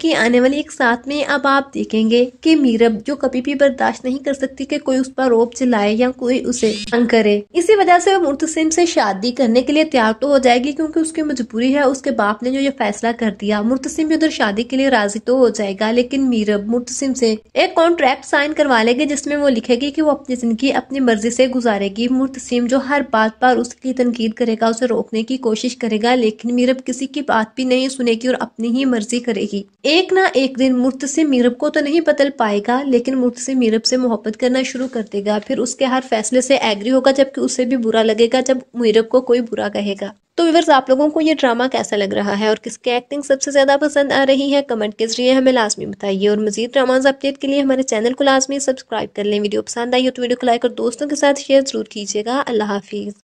कि आने वाली एक साथ में अब आप देखेंगे कि मीरब जो कभी भी बर्दाश्त नहीं कर सकती कि कोई उस पर रोप चलाए या कोई उसे तंग करे इसी वजह से वो मुर्तसिम से शादी करने के लिए तैयार तो हो जाएगी क्योंकि उसकी मजबूरी है उसके बाप ने जो ये फैसला कर दिया मुर्तसिम भी उधर शादी के लिए राजी तो हो जाएगा लेकिन मीरब मुर्तसिम से एक कॉन्ट्रैक्ट साइन करवा लेगी जिसमे वो लिखेगी की वो अपनी जिंदगी अपनी मर्जी से गुजारेगी मुर्तसिम जो हर बात पर उसकी तनकीद करेगा उसे रोकने की कोशिश करेगा लेकिन मीरब किसी की बात भी नहीं सुनेगी और अपनी ही मर्जी करेगी एक ना एक दिन से मीरब को तो नहीं बदल पाएगा लेकिन से मीरब से मोहब्बत करना शुरू कर देगा फिर उसके हर फैसले से एग्री होगा जबकि उसे भी बुरा लगेगा जब मीरब को कोई बुरा कहेगा तो व्यूवर्स आप लोगों को ये ड्रामा कैसा लग रहा है और किसकी एक्टिंग सबसे ज़्यादा पसंद आ रही है कमेंट के जरिए हमें लाजमी बताइए और मजीद ड्रामाज अपडेट के लिए हमारे चैनल को लाजमी सब्सक्राइब कर लें वीडियो पसंद आई हो तो वीडियो को लाइक और दोस्तों के साथ शेयर जरूर कीजिएगा अल्लाह हाफिज़